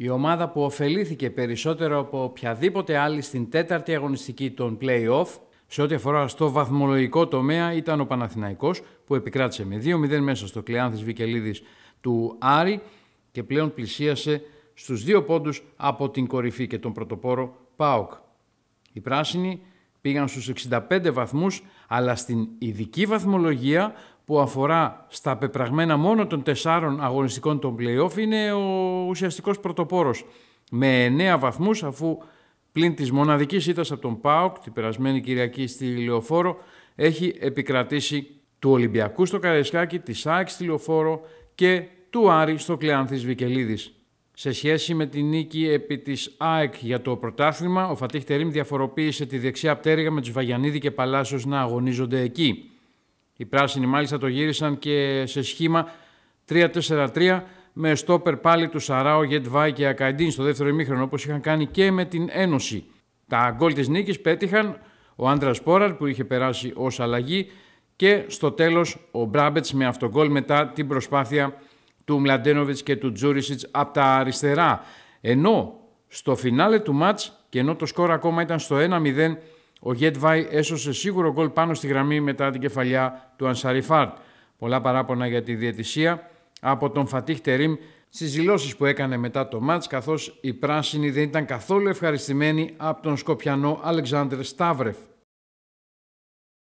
Η ομάδα που ωφελήθηκε περισσότερο από οποιαδήποτε άλλη στην τέταρτη αγωνιστική των play-off σε ό,τι αφορά στο βαθμολογικό τομέα ήταν ο Παναθηναϊκός που επικράτησε με 2-0 μέσα στο Κλειάνθης Βικελίδης του Άρη και πλέον πλησίασε στους δύο πόντους από την κορυφή και τον πρωτοπόρο ΠΑΟΚ. Οι πράσινοι πήγαν στους 65 βαθμούς αλλά στην ειδική βαθμολογία που αφορά στα πεπραγμένα μόνο των τεσσάρων αγωνιστικών των play είναι ο ουσιαστικός πρωτοπόρος με 9 βαθμούς αφού πλην της μοναδικής ήττας από τον ΠΑΟΚ την περασμένη Κυριακή στη Λεωφόρο έχει επικρατήσει του Ολυμπιακού στο καρεσκάκι, της ΑΕΚ στη Λεωφόρο και του Άρη στο Κλεάνθης Βικελίδης. Σε σχέση με την νίκη επί της ΑΕΚ για το πρωτάθλημα, ο Φατίχ Τερίμ διαφοροποίησε τη δεξιά πτέρυγα με τους Βαγιανίδη και Παλάσιος να αγωνίζονται εκεί. Οι πράσινοι μάλιστα το γύρισαν και σε σχήμα 3-4-3 με στόπερ πάλι του Σαράο, Γετβάη και Ακαϊντίν στο δεύτερο ημίχρονο όπως είχαν κάνει και με την Ένωση. Τα γκολ της νίκης πέτυχαν ο Άντρας Πόραρ που είχε περάσει ως αλλαγή και στο τέλος ο Μπράμπετς με αυτογκόλ μετά την προσπάθεια του Μλαντένοβιτς και του Τζούρισιτς από τα αριστερά. Ενώ στο φινάλε του μάτς και ενώ το σκορ ακόμα ήταν στο 1-0 ο Γετβάη έσωσε σίγουρο γκολ πάνω στη γραμμή μετά την κεφαλιά του Ανσαριφάρτ. Πολλά παράπονα για τη διαιτησία από τον Φατίχ Τερίμ στις δηλώσεις που έκανε μετά το μάτ, καθώς οι πράσινοι δεν ήταν καθόλου ευχαριστημένοι από τον Σκοπιανό Αλεξάνδρ Σταύρεφ.